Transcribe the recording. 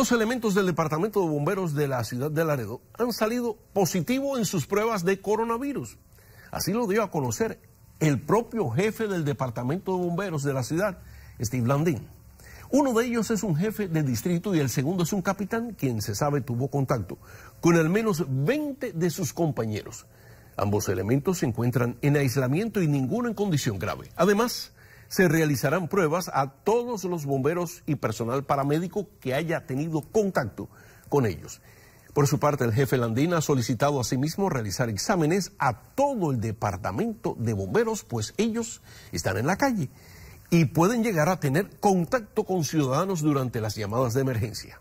Dos elementos del Departamento de Bomberos de la ciudad de Laredo han salido positivo en sus pruebas de coronavirus. Así lo dio a conocer el propio jefe del Departamento de Bomberos de la ciudad, Steve Landín. Uno de ellos es un jefe de distrito y el segundo es un capitán quien se sabe tuvo contacto con al menos 20 de sus compañeros. Ambos elementos se encuentran en aislamiento y ninguno en condición grave. Además, se realizarán pruebas a todos los bomberos y personal paramédico que haya tenido contacto con ellos. Por su parte, el jefe Landina ha solicitado asimismo realizar exámenes a todo el departamento de bomberos, pues ellos están en la calle y pueden llegar a tener contacto con ciudadanos durante las llamadas de emergencia.